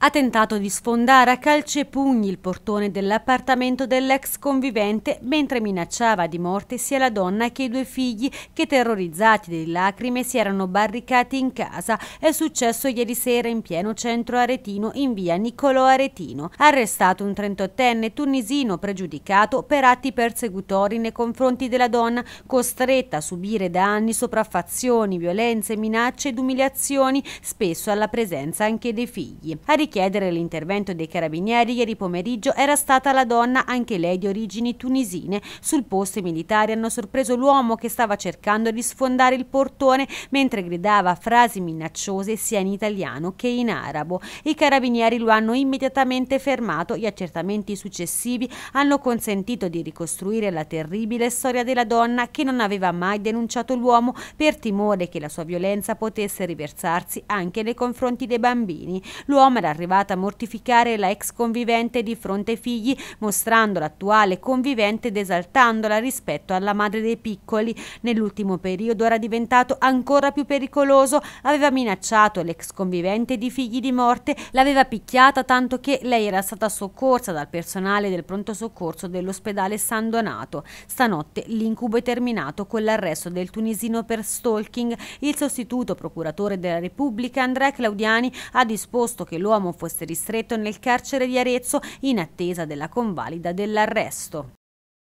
ha tentato di sfondare a calci e pugni il portone dell'appartamento dell'ex convivente mentre minacciava di morte sia la donna che i due figli che terrorizzati di lacrime si erano barricati in casa. È successo ieri sera in pieno centro aretino in via Niccolò Aretino. Arrestato un 38enne tunisino pregiudicato per atti persecutori nei confronti della donna costretta a subire da anni sopraffazioni, violenze, minacce ed umiliazioni spesso alla presenza anche dei figli. Ha chiedere l'intervento dei carabinieri ieri pomeriggio era stata la donna, anche lei di origini tunisine. Sul posto i militari hanno sorpreso l'uomo che stava cercando di sfondare il portone mentre gridava frasi minacciose sia in italiano che in arabo. I carabinieri lo hanno immediatamente fermato. Gli accertamenti successivi hanno consentito di ricostruire la terribile storia della donna che non aveva mai denunciato l'uomo per timore che la sua violenza potesse riversarsi anche nei confronti dei bambini. L'uomo era arrivata a mortificare la ex convivente di fronte ai figli, mostrando l'attuale convivente ed esaltandola rispetto alla madre dei piccoli. Nell'ultimo periodo era diventato ancora più pericoloso, aveva minacciato l'ex convivente di figli di morte, l'aveva picchiata tanto che lei era stata soccorsa dal personale del pronto soccorso dell'ospedale San Donato. Stanotte l'incubo è terminato con l'arresto del tunisino per stalking. Il sostituto procuratore della Repubblica Andrea Claudiani ha disposto che l'uomo l'uomo fosse ristretto nel carcere di Arezzo in attesa della convalida dell'arresto.